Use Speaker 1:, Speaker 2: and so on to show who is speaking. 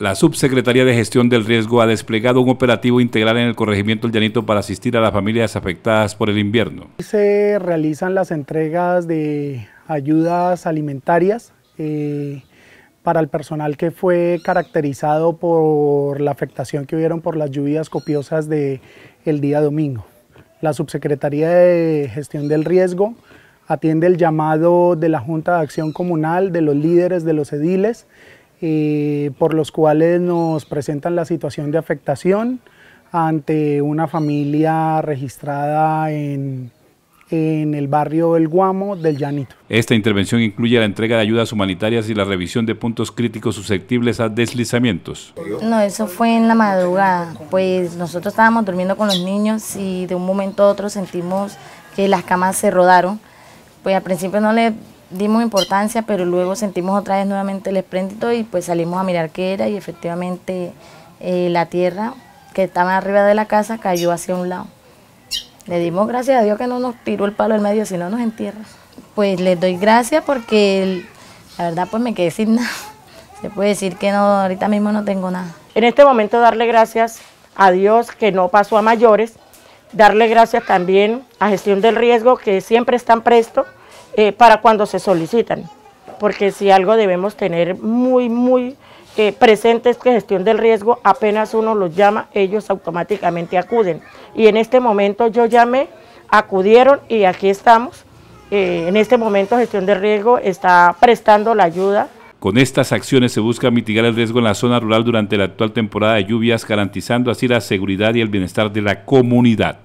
Speaker 1: la Subsecretaría de Gestión del Riesgo ha desplegado un operativo integral en el corregimiento El Llanito para asistir a las familias afectadas por el invierno.
Speaker 2: Se realizan las entregas de ayudas alimentarias eh, para el personal que fue caracterizado por la afectación que hubieron por las lluvias copiosas del el día domingo. La Subsecretaría de Gestión del Riesgo atiende el llamado de la Junta de Acción Comunal, de los líderes, de los ediles, eh, por los cuales nos presentan la situación de afectación ante una familia registrada en, en el barrio El Guamo del Llanito.
Speaker 1: Esta intervención incluye la entrega de ayudas humanitarias y la revisión de puntos críticos susceptibles a deslizamientos.
Speaker 3: No, eso fue en la madrugada, pues nosotros estábamos durmiendo con los niños y de un momento a otro sentimos que las camas se rodaron. Pues al principio no le dimos importancia, pero luego sentimos otra vez nuevamente el espléndido y pues salimos a mirar qué era y efectivamente eh, la tierra que estaba arriba de la casa cayó hacia un lado. Le dimos gracias a Dios que no nos tiró el palo al medio, sino nos entierra. Pues les doy gracias porque la verdad pues me quedé sin nada. Se puede decir que no, ahorita mismo no tengo nada.
Speaker 4: En este momento darle gracias a Dios que no pasó a mayores, darle gracias también a Gestión del Riesgo que siempre están prestos eh, para cuando se solicitan, porque si algo debemos tener muy, muy eh, presente es que gestión del riesgo, apenas uno los llama, ellos automáticamente acuden. Y en este momento yo llamé, acudieron y aquí estamos. Eh, en este momento gestión del riesgo está prestando la ayuda.
Speaker 1: Con estas acciones se busca mitigar el riesgo en la zona rural durante la actual temporada de lluvias, garantizando así la seguridad y el bienestar de la comunidad.